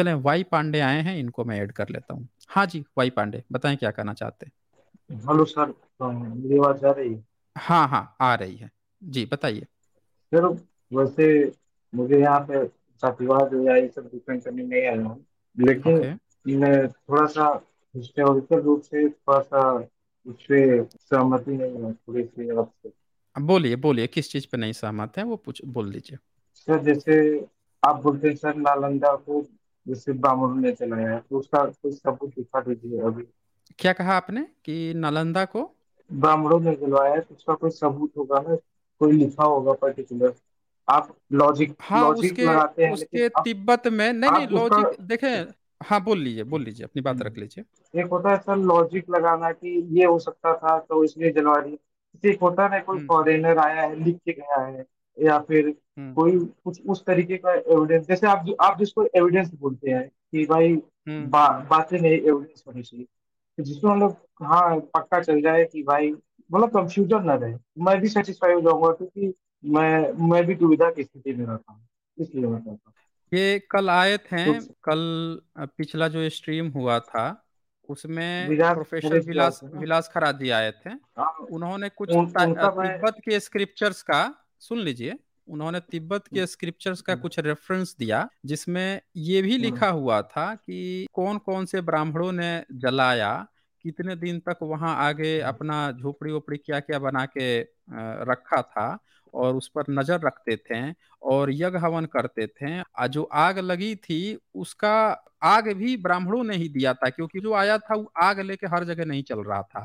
चलें वाई पांडे आए हैं इनको मैं ऐड कर लेता हूँ हाँ जी वाई पांडे बताएं क्या कहना चाहते हैं हेलो सर तो मेरी आवाज आ रही है हाँ हाँ आ रही है जी बताइए सर वैसे मुझे यहाँ पे जातिवाद या ये सब डिफेंड करने नहीं आया हूँ लेकिन okay. मैं थोड़ा सा हिस्टोरिकल रूप से थोड़ा सा उससे सहमति नहीं है थोड़ी सी आपसे बोलिए बोलिए किस चीज पे नहीं सहमत है वो पूछ बोल दीजिए सर जैसे आप बोलते हैं सर नालंदा को जिसे बामुन ने चलाया है तो उसका कुछ सबूत दिखा दीजिए अभी क्या कहा आपने कि नालंदा को ब्राह्मणों ने चलाया है तो उसका कोई सबूत होगा ना कोई लिखा होगा पर्टिकुलर आप लॉजिक हाँ लॉजिक उसके लगाते हैं लेकिन उसके आप, तिब्बत में नहीं नहीं उसका लॉजिक देखें हाँ बोल लीजिए बोल लीजिए अपनी बात रख लीजिए एक होता है सर लॉजिक लगाना कि ये हो सकता था तो इसलिए जलवा रही एक होता है ना कोई फॉरेनर हम्म। आया है लिख के गया है या फिर हम्म। कोई उस उस तरीके का एविडेंस जैसे आप जो आप जिसको एविडेंस बोलते हैं कि भाई हम्म। बा, बातें नहीं एविडेंस होनी चाहिए तो जिसको हम लोग हाँ पक्का चल जाए कि भाई मतलब कंफ्यूजन ना रहे मैं भी सेटिस्फाई हो जाऊंगा क्योंकि मैं मैं भी दुविधा की स्थिति में रहता हूँ इसलिए बताता हूँ ये कल आए थे तो- कल पिछला जो स्ट्रीम हुआ था उसमें प्रोफेसर विलास विलास खरादी आए थे हाँ। उन्होंने कुछ तिब्बत के स्क्रिप्चर्स का सुन लीजिए उन्होंने तिब्बत के स्क्रिप्चर्स का कुछ रेफरेंस दिया जिसमें ये भी लिखा हुआ था कि कौन कौन से ब्राह्मणों ने जलाया कितने दिन तक वहां आगे अपना झोपड़ी ओपड़ी क्या क्या बना के रखा था और उस पर नजर रखते थे और यज्ञ हवन करते थे आज जो आग लगी थी उसका आग भी ब्राह्मणों ने ही दिया था क्योंकि जो आया था वो आग लेके हर जगह नहीं चल रहा था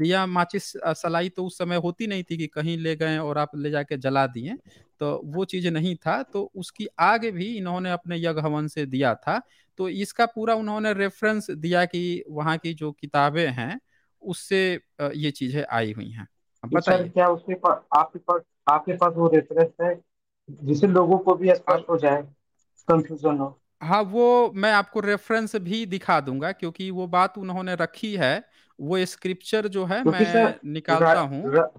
दिया माचिस सलाई तो उस समय होती नहीं थी कि कहीं ले गए और आप ले जाके जला दिए तो वो चीज नहीं था तो उसकी आग भी इन्होंने अपने यज्ञ हवन से दिया था तो इसका पूरा उन्होंने रेफरेंस दिया कि वहाँ की जो किताबें हैं उससे ये चीजें आई हुई हैं बताइए क्या उसके पास आपके पास आपके पास वो रेफरेंस है जिसे लोगों को भी स्पष्ट हो जाए कंफ्यूजन हो हाँ वो मैं आपको रेफरेंस भी दिखा दूंगा क्योंकि वो बात उन्होंने रखी है वो स्क्रिप्चर जो है मैं निकालता हूँ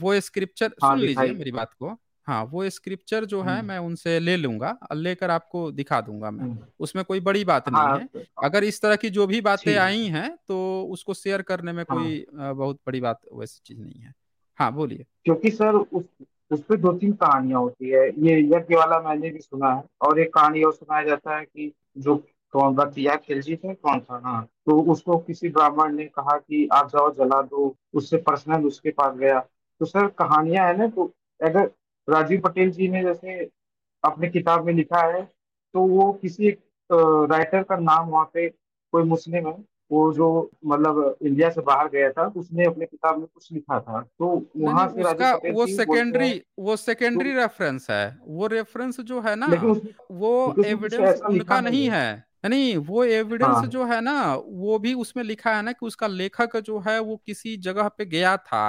वो स्क्रिप्चर हाँ, सुन लीजिए मेरी बात को हाँ वो स्क्रिप्चर जो है हम्म। मैं उनसे ले लूंगा लेकर आपको दिखा दूंगा मैं हम्म। उसमें कोई बड़ी बात नहीं हाँ, है तो अगर इस तरह की जो भी बातें आई हैं तो उसको शेयर करने में कोई हाँ। बहुत बड़ी बात वैसी चीज नहीं है हाँ बोलिए क्योंकि सर उस उसपे दो तीन कहानियां होती है ये यज्ञ वाला मैंने भी सुना है और एक कहानी और सुनाया जाता है कि जो कौन बतिया खिलजी थे कौन था हाँ तो उसको किसी ब्राह्मण ने कहा कि आप जाओ जला दो उससे पर्सनल उसके पास गया तो सर कहानियां है ना तो अगर राजीव पटेल जी ने जैसे अपने किताब में लिखा है तो वो किसी एक राइटर का नाम वहाँ पे कोई मुस्लिम है वो जो मतलब इंडिया से बाहर गया था उसने अपने किताब में कुछ लिखा था तो वहां से उसका वो सेकेंडरी वो सेकेंडरी तो, रेफरेंस है वो रेफरेंस जो है ना उस, वो एविडेंस उनका नहीं है नहीं वो एविडेंस हाँ। जो है ना वो भी उसमें लिखा है ना कि उसका लेखक जो है वो किसी जगह पे गया था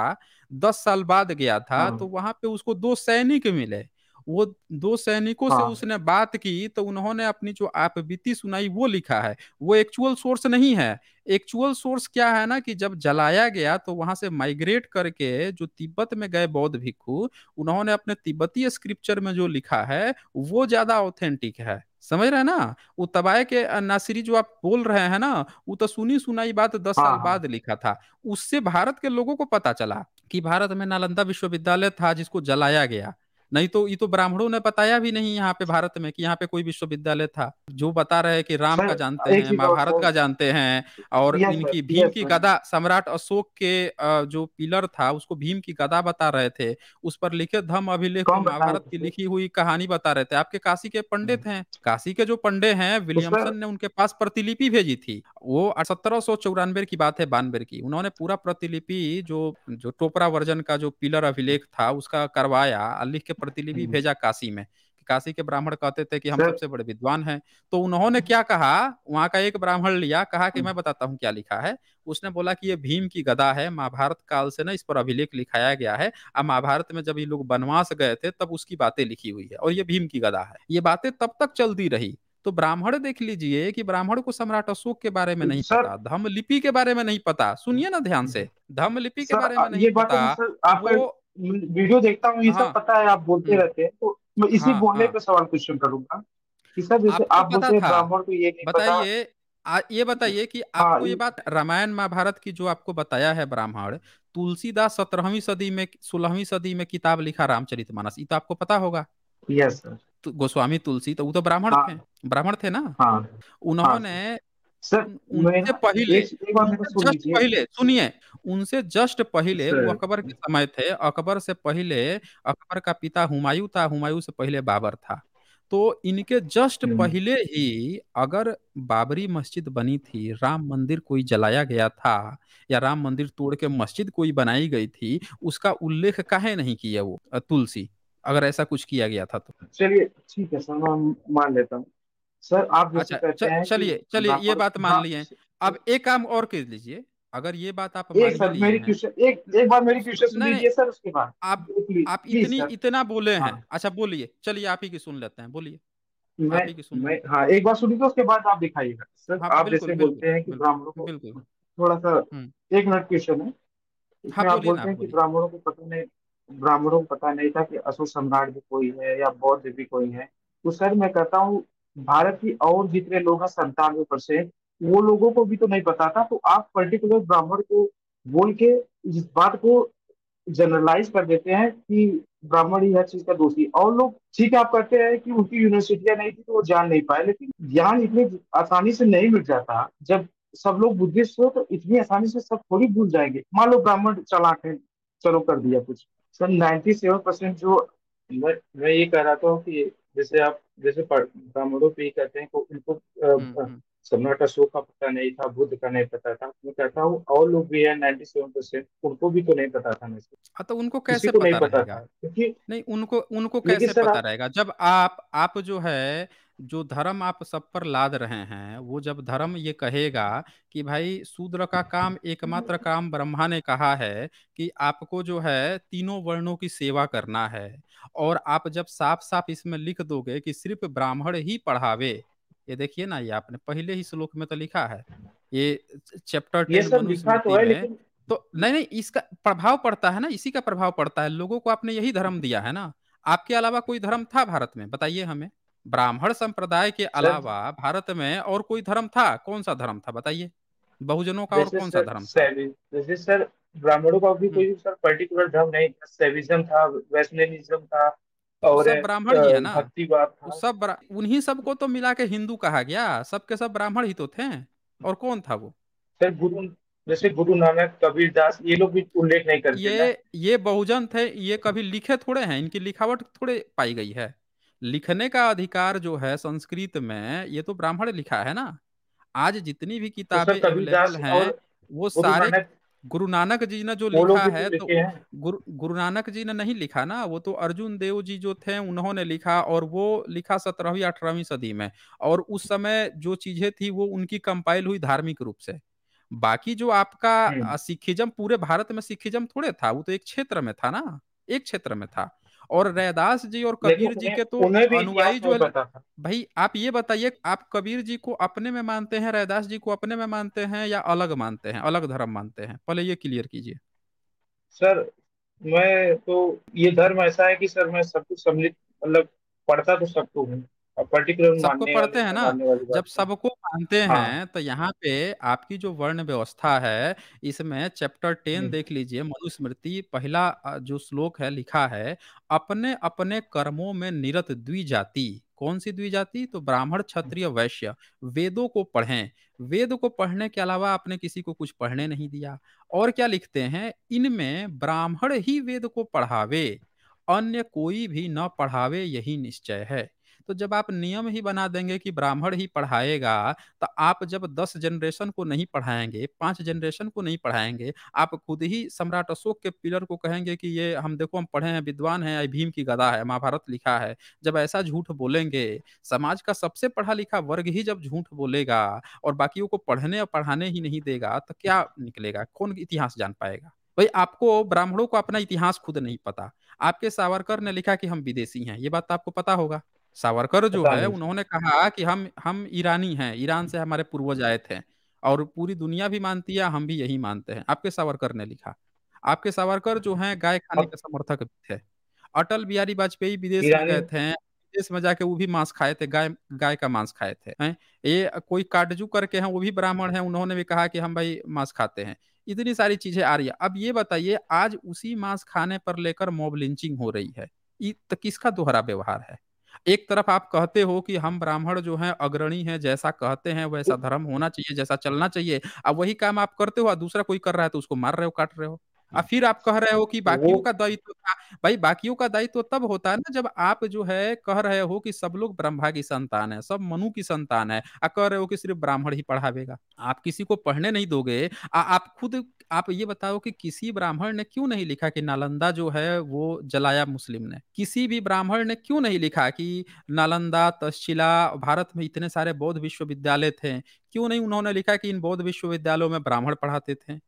दस साल बाद गया था हाँ। तो वहां पे उसको दो सैनिक मिले वो दो सैनिकों हाँ। से उसने बात की तो उन्होंने अपनी जो आप बीती सुनाई वो लिखा है वो एक्चुअल सोर्स नहीं है एक्चुअल सोर्स क्या है ना कि जब जलाया गया तो वहां से माइग्रेट करके जो तिब्बत में गए बौद्ध भिक्खु उन्होंने अपने तिब्बती स्क्रिप्चर में जो लिखा है वो ज्यादा ऑथेंटिक है समझ रहे हैं ना वो तबाय के नासिरी जो आप बोल रहे हैं ना वो तो सुनी सुनाई बात दस हाँ, साल हाँ। बाद लिखा था उससे भारत के लोगों को पता चला कि भारत में नालंदा विश्वविद्यालय था जिसको जलाया गया नहीं तो ये तो ब्राह्मणों ने बताया भी नहीं यहाँ पे भारत में कि यहाँ पे कोई विश्वविद्यालय था जो बता रहे कि राम का जानते हैं महाभारत का जानते हैं और इनकी भीम की गदा सम्राट अशोक के जो पिलर था उसको भीम की गदा बता रहे थे उस पर लिखे धम अभिलेख महाभारत की लिखी हुई कहानी बता रहे थे आपके काशी के पंडित हम्म। हैं काशी के जो पंडे हैं तो विलियमसन ने उनके पास प्रतिलिपि भेजी थी वो सत्रह सौ चौरानवे की बात है बानवे की उन्होंने पूरा प्रतिलिपि जो जो टोपरा वर्जन का जो पिलर अभिलेख था उसका करवाया लिख के प्रतिलिपि हम्म। भेजा काशी में काशी के ब्राह्मण कहते थे कि हम सबसे बड़े विद्वान हैं तो उन्होंने क्या कहा वहां का एक ब्राह्मण लिया कहा कि हम्म। मैं बताता हूँ क्या लिखा है उसने बोला कि ये भीम की गदा है महाभारत काल से ना इस पर अभिलेख लिखाया गया है अब महाभारत में जब ये लोग बनवास गए थे तब उसकी बातें लिखी हुई है और ये भीम की गदा है ये बातें तब तक चलती रही तो ब्राह्मण देख लीजिए कि ब्राह्मण को सम्राट अशोक के बारे में नहीं सर, पता धम्म लिपि के बारे में नहीं पता सुनिए ना ध्यान से हम्म। धम्म लिपि के बारे में नहीं पता वो वीडियो देखता हूँ ये सब हाँ। पता है आप बोलते हम्म। रहते हैं तो मैं इसी हाँ, बोलने हाँ, पे सवाल क्वेश्चन करूंगा कि सर जैसे आप बोलते हैं ब्राह्मण को तो ये नहीं बताइए आ, ये बताइए कि हाँ, आपको ये बात रामायण महाभारत की जो आपको बताया है ब्राह्मण तुलसीदास सत्रहवीं सदी में सोलहवीं सदी में किताब लिखा रामचरितमानस ये तो आपको पता होगा यस सर तो गोस्वामी तुलसी तो वो तो ब्राह्मण हाँ। थे ब्राह्मण थे ना उन्होंने सर उनसे पहले जस्ट पहले सुनिए उनसे जस्ट पहले वो अकबर के समय थे अकबर से पहले अकबर का पिता हुमायूं था हुमायूं से पहले बाबर था तो इनके जस्ट हम्म। पहले ही अगर बाबरी मस्जिद बनी थी राम मंदिर कोई जलाया गया था या राम मंदिर तोड़ के मस्जिद कोई बनाई गई थी उसका उल्लेख काहे नहीं किया वो तुलसी अगर ऐसा कुछ किया गया था तो चलिए ठीक है सर मैं मान लेता हूँ सर आप अच्छा, चलिए चलिए ये बात मान लिए अब एक काम और कर लीजिए अगर ये बात आप एक सर मेरी एक एक बार मेरी क्वेश्चन सुन लीजिए सर उसके बाद आप आप इतनी इतना बोले हैं हाँ। अच्छा बोलिए चलिए आप ही की सुन लेते हैं बोलिए मैं, मैं हाँ एक बार सुनिए उसके बाद आप दिखाइएगा सर हाँ, आप जैसे बोलते हैं कि ब्राह्मणों को थोड़ा सा हम्म। एक मिनट क्वेश्चन है हाँ, आप बोलते हैं कि ब्राह्मणों को पता नहीं ब्राह्मणों को पता नहीं था कि असुर सम्राट भी कोई है या बौद्ध भी कोई है तो सर मैं कहता हूँ भारत की और जितने लोग हैं संतानवे परसेंट वो लोगों को भी तो नहीं पता था तो आप पर्टिकुलर ब्राह्मण को बोल के इस बात को जनरलाइज कर देते हैं कि ब्राह्मण ही हर चीज का दोषी और लोग ठीक है आप कहते हैं कि उनकी यूनिवर्सिटियां नहीं थी तो वो जान नहीं पाए लेकिन ज्ञान इतने आसानी से नहीं मिल जाता जब सब लोग बुद्धिस्ट हो तो इतनी आसानी से सब थोड़ी भूल जाएंगे मान लो ब्राह्मण चलाक है चलो कर दिया कुछ सर नाइन्टी सेवन परसेंट जो मैं मैं ये कह रहा था कि जैसे आप जैसे ब्राह्मणों पे कहते हैं उनको सम्राट हम्म, अशोक हम्म। का पता नहीं था बुद्ध का नहीं पता था मैं कहता हूँ और लोग भी है नाइन्टी सेवन परसेंट उनको भी तो नहीं पता था हाँ तो उनको कैसे पता, नहीं पता था क्योंकि नहीं उनको उनको कैसे पता रहेगा जब आप आप जो है जो धर्म आप सब पर लाद रहे हैं वो जब धर्म ये कहेगा कि भाई शूद्र का काम एकमात्र काम ब्रह्मा ने कहा है कि आपको जो है तीनों वर्णों की सेवा करना है और आप जब साफ साफ इसमें लिख दोगे कि सिर्फ ब्राह्मण ही पढ़ावे ये देखिए ना ये आपने पहले ही श्लोक में तो लिखा है ये चैप्टर टेन तो है लेकिन तो नहीं नहीं इसका प्रभाव पड़ता है ना इसी का प्रभाव पड़ता है लोगों को आपने यही धर्म दिया है ना आपके अलावा कोई धर्म था भारत में बताइए हमें ब्राह्मण संप्रदाय के अलावा भारत में और कोई धर्म था? कौन-सा धर्म था बताइए? बहुजनों का और कौन-सा धर्म था? जैसे सर ब्राह्मणों का भी हम्म। कोई सर पर्टिकुलर धर्म नहीं था सेविज्म था था और सब ब्राह्मण ही है ना था सब ब्रा... सबको तो मिला के हिंदू कहा गया सबके सब ब्राह्मण ही तो थे और कौन था वो सर गुरु जैसे गुरु नानक कबीर दास ये लोग भी उल्लेख नहीं करते ना ये ये बहुजन थे ये कभी लिखे थोड़े हैं इनकी लिखावट थोड़े पाई गई है लिखने का अधिकार जो है संस्कृत में ये तो ब्राह्मण लिखा है ना आज जितनी भी तो किताबें तो अवेलेबल हैं वो सारे गुरु नानक जी ने जो लिखा तो है तो गुरु गुरु नानक जी ने नहीं लिखा ना वो तो अर्जुन देव जी जो थे उन्होंने लिखा और वो लिखा सत्रहवीं अठारहवीं सदी में और उस समय जो चीजें थी वो उनकी कंपाइल हुई धार्मिक रूप से बाकी जो आपका सिखिज्म पूरे भारत में सिखिज्म थोड़े था वो तो एक क्षेत्र में था ना एक क्षेत्र में था और रैदास जी और कबीर जी के तो अनुयायी जो है भाई आप ये बताइए आप कबीर जी को अपने में मानते हैं रैदास जी को अपने में मानते हैं या अलग मानते हैं अलग धर्म मानते हैं पहले ये क्लियर कीजिए सर मैं तो ये धर्म ऐसा है कि सर मैं सब कुछ सम्मिलित मतलब पढ़ता तो सबको तो हूँ पर्टिकुलर सबको पढ़ते हैं ना जब सबको मानते हाँ हैं तो यहाँ पे आपकी जो वर्ण व्यवस्था है इसमें चैप्टर टेन देख लीजिए मनुस्मृति पहला जो श्लोक है लिखा है अपने अपने कर्मों में निरत जाति कौन सी जाति तो ब्राह्मण क्षत्रिय वैश्य वेदों को पढ़ें वेद को पढ़ने के अलावा आपने किसी को कुछ पढ़ने नहीं दिया और क्या लिखते हैं इनमें ब्राह्मण ही वेद को पढ़ावे अन्य कोई भी न पढ़ावे यही निश्चय है तो जब आप नियम ही बना देंगे कि ब्राह्मण ही पढ़ाएगा तो आप जब दस जनरेशन को नहीं पढ़ाएंगे पांच जनरेशन को नहीं पढ़ाएंगे आप खुद ही सम्राट अशोक के पिलर को कहेंगे कि ये हम देखो हम पढ़े हैं विद्वान है भीम की गदा है महाभारत लिखा है जब ऐसा झूठ बोलेंगे समाज का सबसे पढ़ा लिखा वर्ग ही जब झूठ बोलेगा और बाकियों को पढ़ने और पढ़ाने ही नहीं देगा तो क्या निकलेगा कौन इतिहास जान पाएगा भाई आपको ब्राह्मणों को अपना इतिहास खुद नहीं पता आपके सावरकर ने लिखा कि हम विदेशी हैं ये बात तो आपको पता होगा सावरकर जो है उन्होंने कहा कि हम हम ईरानी हैं, ईरान से हमारे पूर्वज आए थे और पूरी दुनिया भी मानती है, हम भी यही मानते हैं। आपके सावरकर ने लिखा। आपके सावरकर जो है गाय खाने के समर्थक भी थे। अटल बिहारी वाजपेयी विदेश में गए थे, विदेश में जाके वो भी मांस खाए थे, गाय गाय का मांस खाए थे, हैं? ये कोई काटजू करके हैं, वो भी ब्राह्मण हैं, उन्होंने भी कहा कि हम भाई मांस खाते हैं। इतनी सारी चीज़ें आ रही है। अब ये बताइए आज उसी मांस खाने पर लेकर मॉब लिंचिंग हो रही है। ये तो किसका दोहरा व्यवहार है? एक तरफ आप कहते हो कि हम ब्राह्मण जो हैं अग्रणी हैं, जैसा कहते हैं वैसा धर्म होना चाहिए, जैसा चलना चाहिए। अब वही काम आप करते हो और दूसरा कोई कर रहा है तो उसको मार रहे हो, काट रहे हो। और फिर आप कह रहे हो कि बाकियों का दायित्व था भाई बाकियों का दायित्व तब होता है ना जब आप जो है कह रहे हो कि सब लोग ब्रह्मा की संतान है, सब मनु की संतान है और कह रहे हो कि सिर्फ ब्राह्मण ही पढ़ावेगा। आप किसी को पढ़ने नहीं दोगे आ आप खुद आप ये बताओ कि किसी ब्राह्मण ने क्यों नहीं लिखा कि नालंदा जो है वो जलाया मुस्लिम ने किसी भी ब्राह्मण ने क्यों नहीं लिखा कि नालंदा तस्शिला भारत में इतने सारे बौद्ध विश्वविद्यालय थे क्यों नहीं उन्होंने लिखा कि इन बौद्ध विश्वविद्यालयों में ब्राह्मण पढ़ाते थे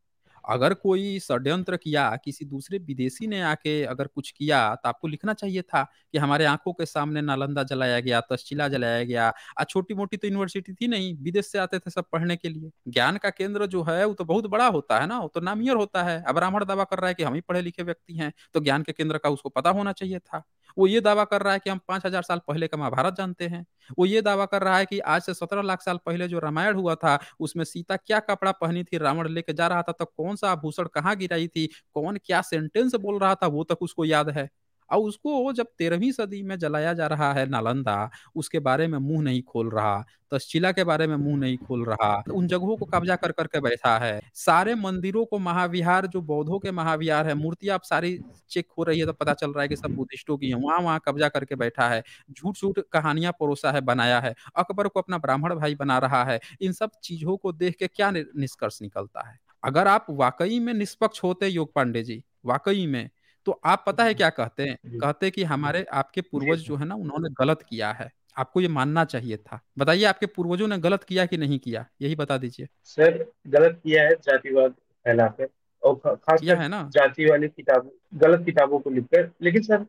अगर कोई षड्यंत्र किया किसी दूसरे विदेशी ने आके अगर कुछ किया तो आपको लिखना चाहिए था कि हमारे आंखों के सामने नालंदा जलाया गया तस्चिला जलाया गया आज छोटी मोटी तो यूनिवर्सिटी थी नहीं विदेश से आते थे सब पढ़ने के लिए ज्ञान का केंद्र जो है वो तो बहुत बड़ा होता है ना वो तो नामियर होता है अब ब्राह्मण दावा कर रहा है कि हम ही पढ़े लिखे व्यक्ति हैं तो ज्ञान के केंद्र का उसको पता होना चाहिए था वो ये दावा कर रहा है कि हम पांच हजार साल पहले का महाभारत जानते हैं वो ये दावा कर रहा है कि आज से सत्रह लाख साल पहले जो रामायण हुआ था उसमें सीता क्या कपड़ा पहनी थी रावण लेके जा रहा था तो कौन सा आभूषण कहाँ गिराई थी कौन क्या सेंटेंस बोल रहा था वो तक उसको याद है और उसको जब तेरहवीं सदी में जलाया जा रहा है नालंदा उसके बारे में मुंह नहीं खोल रहा तस्चिला के बारे में मुंह नहीं खोल रहा तो उन जगहों को कब्जा कर करके बैठा है सारे मंदिरों को महाविहार जो बौद्धों के महाविहार है मूर्तियां आप सारी चेक हो रही है तो पता चल रहा है कि सब बुद्धिस्टों की है वहां वहां कब्जा करके बैठा है झूठ झूठ कहानियां परोसा है बनाया है अकबर को अपना ब्राह्मण भाई बना रहा है इन सब चीजों को देख के क्या निष्कर्ष निकलता है अगर आप वाकई में निष्पक्ष होते योग पांडे जी वाकई में तो आप पता है क्या कहते हैं कहते हैं कि हमारे आपके पूर्वज जो है ना उन्होंने गलत किया है आपको ये मानना चाहिए था बताइए आपके पूर्वजों ने गलत किया कि नहीं किया यही बता दीजिए सर गलत किया है जातिवाद फैलाकर और खास है ना जाति वाली किताब गलत किताबों को लिखकर लेकिन सर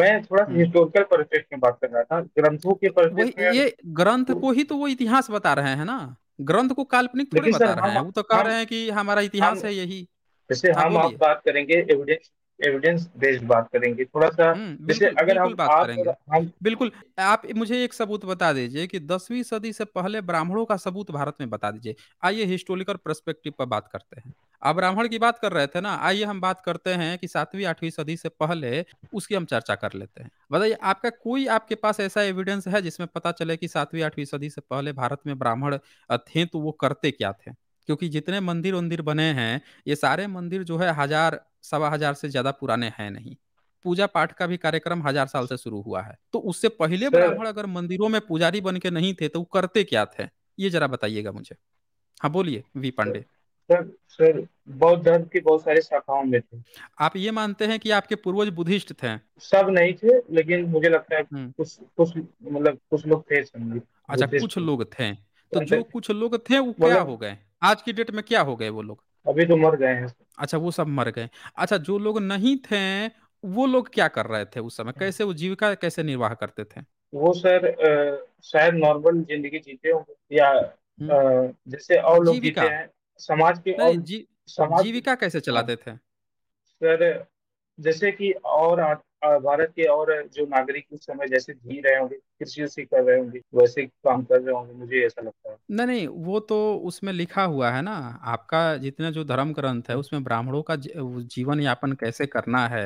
मैं थोड़ा हिस्टोरिकल परस्पेक्ट में बात कर रहा था ग्रंथों के परस्पेक्ट ये ग्रंथ तो को ही तो वो इतिहास बता रहे हैं ना ग्रंथ को काल्पनिक थोड़ी बता रहे हैं वो तो कह रहे हैं कि हमारा इतिहास है यही जैसे हाँ, हम आप बात करेंगे एविडेंस एविडेंस बेस्ड बात करेंगे थोड़ा सा हम्म, जैसे अगर हम बात आप करेंगे हम... बिल्कुल आप मुझे एक सबूत बता दीजिए कि दसवीं सदी से पहले ब्राह्मणों का सबूत भारत में बता दीजिए आइए हिस्टोरिकल परस्पेक्टिव पर बात करते हैं आप ब्राह्मण की बात कर रहे थे ना आइए हम बात करते हैं कि सातवीं आठवीं सदी से पहले उसकी हम चर्चा कर लेते हैं बताइए आपका कोई आपके पास ऐसा एविडेंस है जिसमें पता चले कि सातवीं आठवीं सदी से पहले भारत में ब्राह्मण थे तो वो करते क्या थे क्योंकि जितने मंदिर उन्दिर बने हैं ये सारे मंदिर जो है हजार सवा हजार से ज्यादा पुराने हैं नहीं पूजा पाठ का भी कार्यक्रम हजार साल से शुरू हुआ है तो उससे पहले ब्राह्मण अगर मंदिरों में पुजारी बन के नहीं थे तो वो करते क्या थे ये जरा बताइएगा मुझे हाँ बोलिए वी पांडे सर बौद्ध धर्म की बहुत सारी शाखाओं में थे आप ये मानते हैं कि आपके पूर्वज बुद्धिस्ट थे सब नहीं थे लेकिन मुझे लगता है हम्म। कुछ कुछ मतलब कुछ लोग थे अच्छा कुछ लोग थे तो जो कुछ लोग थे वो क्या हो गए आज की डेट में क्या हो गए वो लोग अभी तो मर गए हैं अच्छा वो सब मर गए अच्छा जो लोग नहीं थे वो लोग क्या कर रहे थे उस समय कैसे वो जीविका कैसे निर्वाह करते थे वो सर शायद नॉर्मल जिंदगी जीते होंगे या आ, हम्म। जैसे और लोग जीते जीविका हैं समाज के नहीं और जी समाज जीविका कैसे हाँ चलाते थे सर जैसे कि और भारत के और जो नागरिक उस समय जैसे जी रहे होंगे किसी से कर रहे होंगे वैसे काम कर रहे होंगे मुझे ऐसा लगता है नहीं नहीं वो तो उसमें लिखा हुआ है ना आपका जितना जो धर्म ग्रंथ है उसमें ब्राह्मणों का जीवन यापन कैसे करना है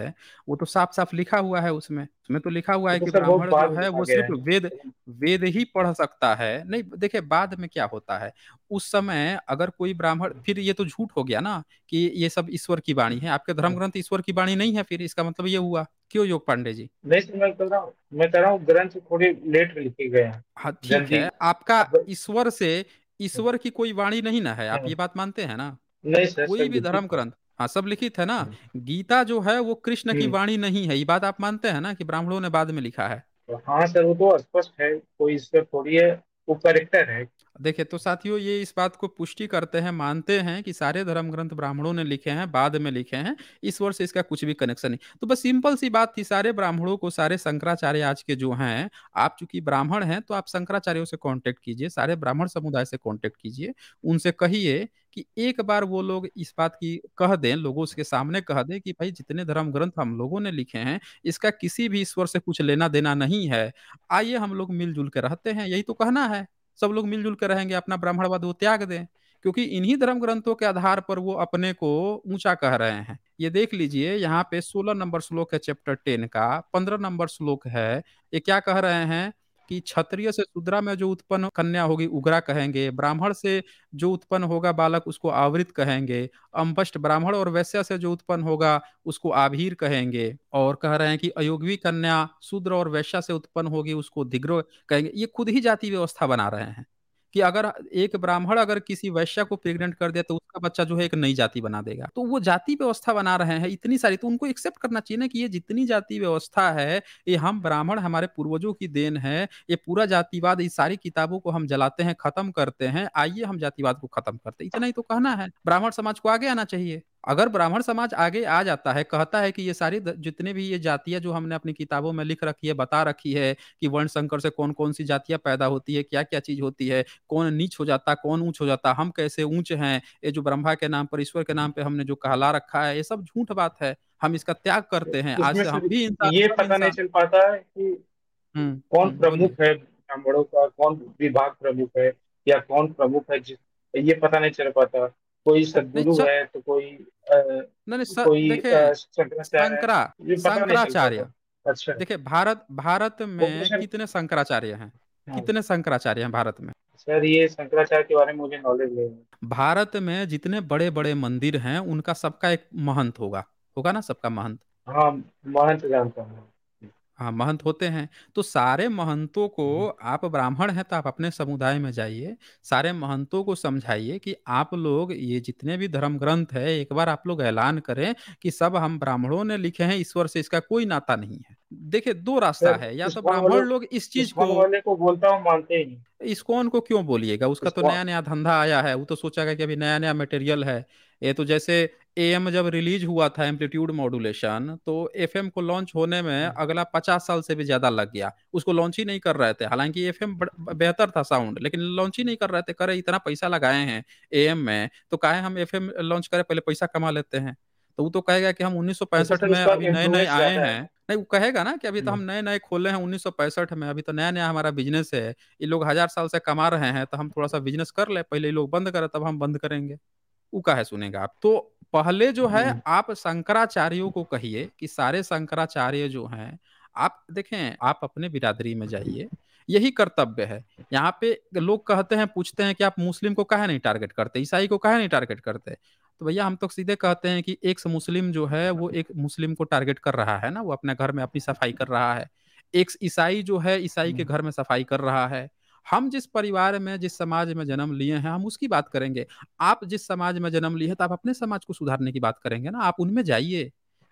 वो तो साफ साफ लिखा हुआ है उसमें उसमें तो लिखा हुआ है तो कि वो ब्राह्मण जो है वो सिर्फ वेद वेद ही पढ़ सकता है नहीं देखे बाद में क्या होता है उस समय अगर कोई ब्राह्मण फिर ये तो झूठ हो गया ना कि ये सब ईश्वर की वाणी है आपके धर्म ग्रंथ ईश्वर की वाणी नहीं है फिर इसका मतलब ये हुआ क्यों योग पांडे जी नहीं सुन रहा हूँ मैं कह रहा हूँ ग्रंथ थोड़ी लेट लिखे गए हैं हाँ ठीक है आपका ईश्वर से ईश्वर हम्म। की कोई वाणी नहीं ना है आप हम्म। ये बात मानते हैं ना नहीं सर कोई भी धर्म ग्रंथ हाँ सब लिखित है ना हम्म। गीता जो है वो कृष्ण की वाणी नहीं है ये बात आप मानते हैं ना कि ब्राह्मणों ने बाद में लिखा है हाँ सर वो तो स्पष्ट है कोई ईश्वर थोड़ी है वो करेक्टर है देखिए तो साथियों ये इस बात को पुष्टि करते हैं मानते हैं कि सारे धर्म ग्रंथ ब्राह्मणों ने लिखे हैं बाद में लिखे हैं ईश्वर से इसका कुछ भी कनेक्शन नहीं तो बस सिंपल सी बात थी सारे ब्राह्मणों को सारे शंकराचार्य आज के जो हैं आप चूंकि ब्राह्मण हैं तो आप शंकराचार्यों से कांटेक्ट कीजिए सारे ब्राह्मण समुदाय से कॉन्टेक्ट कीजिए उनसे कहिए कि एक बार वो लोग इस बात की कह दें लोगों के सामने कह दें कि भाई जितने धर्म ग्रंथ हम लोगों ने लिखे हैं इसका किसी भी ईश्वर से कुछ लेना देना नहीं है आइए हम लोग मिलजुल के रहते हैं यही तो कहना है सब लोग मिलजुल कर रहेंगे अपना ब्राह्मणवाद वो त्याग दें क्योंकि इन्हीं धर्म ग्रंथों के आधार पर वो अपने को ऊंचा कह रहे हैं ये देख लीजिए यहाँ पे सोलह नंबर श्लोक है चैप्टर टेन का पंद्रह नंबर श्लोक है ये क्या कह रहे हैं कि क्षत्रिय से शूद्रा में जो उत्पन्न कन्या होगी उग्रा कहेंगे ब्राह्मण से जो उत्पन्न होगा बालक उसको आवृत कहेंगे अम्बष्ट ब्राह्मण और वैश्य से जो उत्पन्न होगा उसको आभीर कहेंगे और कह रहे हैं कि अयोगवी कन्या शूद्र और वैश्य से उत्पन्न होगी उसको दिग्रो कहेंगे ये खुद ही जाति व्यवस्था बना रहे हैं कि अगर एक ब्राह्मण अगर किसी वैश्य को प्रेग्नेंट कर दे तो उसका बच्चा जो है एक नई जाति बना देगा तो वो जाति व्यवस्था बना रहे हैं इतनी सारी तो उनको एक्सेप्ट करना चाहिए ना कि ये जितनी जाति व्यवस्था है ये हम ब्राह्मण हमारे पूर्वजों की देन है ये पूरा जातिवाद इस सारी किताबों को हम जलाते हैं खत्म करते हैं आइए हम जातिवाद को खत्म करते इतना ही तो कहना है ब्राह्मण समाज को आगे आना चाहिए अगर ब्राह्मण समाज आगे आ जाता है कहता है कि ये सारी जितने भी ये जातियां जो हमने अपनी किताबों में लिख रखी है बता रखी है कि वर्ण संकर से कौन कौन सी जातियां पैदा होती है क्या क्या चीज होती है कौन नीच हो जाता कौन ऊंच हो जाता हम कैसे ऊंच हैं ये जो ब्रह्मा के नाम पर ईश्वर के नाम पर हमने जो कहला रखा है ये सब झूठ बात है हम इसका त्याग करते हैं आज हम भी ये पता नहीं चल पाता है कि हम्म। कौन प्रमुख है ब्राह्मणों का कौन विभाग प्रमुख है या कौन प्रमुख है ये पता नहीं चल पाता कोई अच्छा, सदगुरु है तो कोई आ, नहीं कोई शंकरा शंकराचार्य अच्छा देखिए भारत भारत में कितने शंकराचार्य हैं हाँ। कितने शंकराचार्य हैं भारत में सर ये शंकराचार्य के बारे में मुझे नॉलेज नहीं भारत में जितने बड़े बड़े मंदिर हैं उनका सबका एक महंत होगा होगा ना सबका महंत हाँ महंत जानता हूँ हाँ, महंत होते हैं। तो सारे महंतों को आप ब्राह्मण हैं तो आप अपने समुदाय में जाइए। सारे महंतों को समझाइए कि आप लोग ये जितने भी धर्म ग्रंथ है, एक बार आप लोग ऐलान करें कि सब हम ब्राह्मणों ने लिखे हैं, ईश्वर से इसका कोई नाता नहीं है। देखिए दो रास्ता है या तो ब्राह्मण लोग इस चीज़ को वाले को बोलता हूँ मानते ही नहीं। को क्यों बोलिएगा? उसका तो नया-नया धंधा आया है। वो तो सोचा गया कि अभी नया-नया मटेरियल है। ये तो जैसे एम जब रिलीज हुआ था एम्पलीट्यूड मॉड्यूलेशन तो एफएम को लॉन्च होने में हम्म। अगला पचास साल से भी ज्यादा लग गया उसको लॉन्च ही नहीं कर रहे थे हालांकि एफएम बेहतर था साउंड लेकिन लॉन्च ही नहीं कर रहे थे करे इतना पैसा लगाए हैं एएम में तो कहे हम एफएम लॉन्च करें पहले पैसा कमा लेते हैं तो वो तो कहेगा कि हम उन्नीस में अभी नए नए आए हैं नहीं वो कहेगा ना कि अभी तो हम हम्म। नए नए खोले हैं उन्नीस में अभी तो नया नया हमारा बिजनेस है ये लोग हजार साल से कमा रहे हैं तो हम थोड़ा सा बिजनेस कर ले पहले लोग बंद करें तब हम बंद करेंगे वो का सुनेगा आप तो पहले जो है आप शंकराचार्यों को कहिए कि सारे शंकराचार्य जो हैं आप देखें आप अपने बिरादरी में जाइए यही कर्तव्य है यहाँ पे लोग कहते हैं पूछते हैं कि आप मुस्लिम को कहे नहीं टारगेट करते ईसाई को कहा नहीं टारगेट करते तो भैया हम तो सीधे कहते हैं कि एक मुस्लिम जो है वो एक मुस्लिम को टारगेट कर रहा है ना वो अपने घर में अपनी सफाई कर रहा है एक ईसाई जो है ईसाई के घर में सफाई कर रहा है हम जिस परिवार में जिस समाज में जन्म लिए हैं हम उसकी बात करेंगे आप जिस समाज में जन्म लिए हैं तो आप अपने समाज को सुधारने की बात करेंगे ना आप उनमें जाइए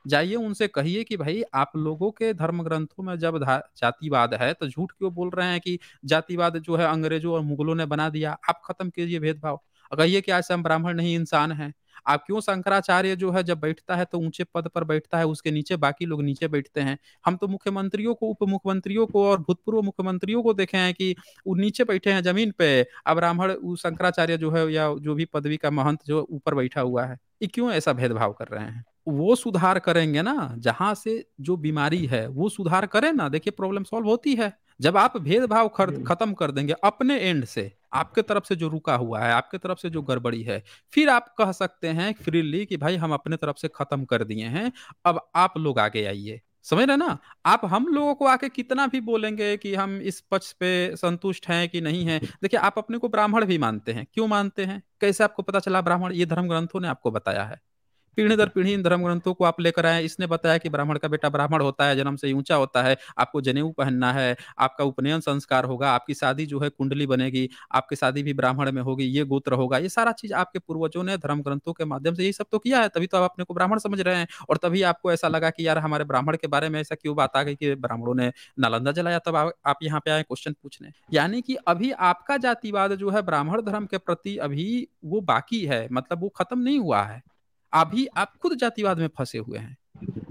जाइए उनसे कहिए कि भाई आप लोगों के धर्म ग्रंथों में जब जातिवाद है तो झूठ क्यों बोल रहे हैं कि जातिवाद जो है अंग्रेजों और मुगलों ने बना दिया आप खत्म कीजिए भेदभाव कहिए कि आज से हम ब्राह्मण नहीं इंसान हैं आप क्यों शंकराचार्य जो है जब बैठता है तो ऊंचे पद पर बैठता है उसके नीचे बाकी लोग नीचे बैठते हैं हम तो मुख्यमंत्रियों को उप मुख्यमंत्रियों को और भूतपूर्व मुख्यमंत्रियों को देखे हैं कि वो नीचे बैठे हैं जमीन पे अब ब्राह्मण शंकराचार्य जो है या जो भी पदवी का महंत जो ऊपर बैठा हुआ है ये क्यों ऐसा भेदभाव कर रहे हैं वो सुधार करेंगे ना जहां से जो बीमारी है वो सुधार करें ना देखिए प्रॉब्लम सॉल्व होती है जब आप भेदभाव खत्म कर देंगे अपने एंड से आपके तरफ से जो रुका हुआ है आपके तरफ से जो गड़बड़ी है फिर आप कह सकते हैं फ्रीली कि भाई हम अपने तरफ से खत्म कर दिए हैं अब आप लोग आगे आइए समझ रहे ना आप हम लोगों को आके कितना भी बोलेंगे कि हम इस पक्ष पे संतुष्ट हैं कि नहीं है देखिए आप अपने को ब्राह्मण भी मानते हैं क्यों मानते हैं कैसे आपको पता चला ब्राह्मण ये धर्म ग्रंथों ने आपको बताया है पीढ़ी दर पीढ़ी इन धर्म ग्रंथों को आप लेकर आए इसने बताया कि ब्राह्मण का बेटा ब्राह्मण होता है जन्म से ऊंचा होता है आपको जनेऊ पहनना है आपका उपनयन संस्कार होगा आपकी शादी जो है कुंडली बनेगी आपकी शादी भी ब्राह्मण में होगी ये गोत्र होगा ये सारा चीज आपके पूर्वजों ने धर्म ग्रंथों के माध्यम से ये सब तो किया है तभी तो आप अपने को ब्राह्मण समझ रहे हैं और तभी आपको ऐसा लगा कि यार हमारे ब्राह्मण के बारे में ऐसा क्यों बात आ गई कि ब्राह्मणों ने नालंदा जलाया तब आप यहाँ पे आए क्वेश्चन पूछने यानी कि अभी आपका जातिवाद जो है ब्राह्मण धर्म के प्रति अभी वो बाकी है मतलब वो खत्म नहीं हुआ है अभी आप खुद जातिवाद में फंसे हुए हैं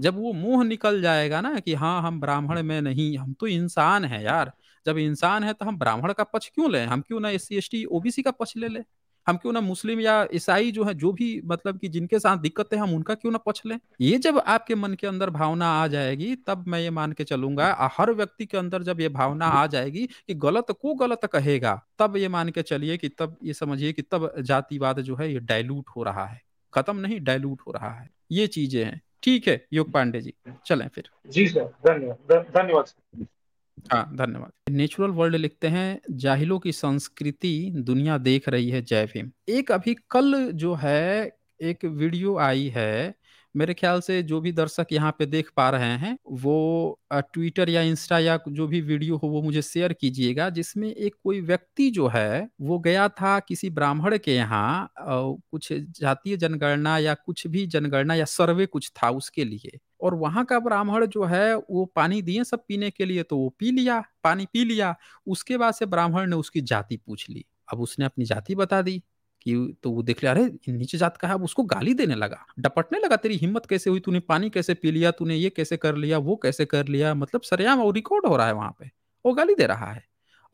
जब वो मुंह निकल जाएगा ना कि हाँ हम ब्राह्मण में नहीं हम तो इंसान है यार जब इंसान है तो हम ब्राह्मण का पक्ष क्यों लें हम क्यों ना S C S T OBC का पक्ष ले लें हम क्यों ना मुस्लिम या ईसाई जो है जो भी मतलब कि जिनके साथ दिक्कत है हम उनका क्यों ना पछ लें ये जब आपके मन के अंदर भावना आ जाएगी तब मैं ये मान के चलूंगा हर व्यक्ति के अंदर जब ये भावना आ जाएगी कि गलत को गलत कहेगा तब ये मान के चलिए कि तब ये समझिए कि तब जातिवाद जो है ये डायलूट हो रहा है खत्म नहीं डायलूट हो रहा है ये चीजें हैं ठीक है योग पांडे जी चलें फिर जी सर धन्यवाद धन्यवाद हाँ धन्यवाद नेचुरल वर्ल्ड लिखते हैं जाहिलों की संस्कृति दुनिया देख रही है जय भीम एक अभी कल जो है एक वीडियो आई है मेरे ख्याल से जो भी दर्शक यहाँ पे देख पा रहे हैं वो ट्विटर या इंस्टा या जो भी वीडियो हो वो मुझे शेयर कीजिएगा जिसमें एक कोई व्यक्ति जो है वो गया था किसी ब्राह्मण के यहाँ कुछ जातीय जनगणना या कुछ भी जनगणना या सर्वे कुछ था उसके लिए और वहाँ का ब्राह्मण जो है वो पानी दिए सब पीने के लिए तो वो पी लिया पानी पी लिया उसके बाद से ब्राह्मण ने उसकी जाति पूछ ली अब उसने अपनी जाति बता दी कि तो वो देख लिया अरे नीचे जात का है अब उसको गाली देने लगा डपटने लगा तेरी हिम्मत कैसे हुई तूने पानी कैसे पी लिया तूने ये कैसे कर लिया वो कैसे कर लिया मतलब सरयाम और रिकॉर्ड हो रहा है वहाँ पे वो गाली दे रहा है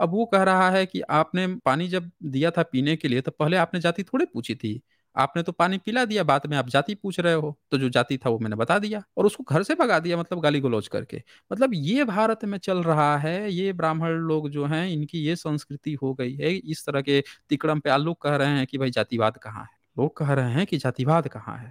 अब वो कह रहा है कि आपने पानी जब दिया था पीने के लिए तो पहले आपने जाति थोड़े पूछी थी आपने तो पानी पिला दिया बाद में आप जाति पूछ रहे हो तो जो जाति था वो मैंने बता दिया और उसको घर से भगा दिया मतलब गाली गलौज करके मतलब ये भारत में चल रहा है ये ब्राह्मण लोग जो हैं इनकी ये संस्कृति हो गई है इस तरह के तिकड़म पे आलू कह रहे हैं कि भाई जातिवाद कहाँ है लोग कह रहे हैं कि जातिवाद कहाँ है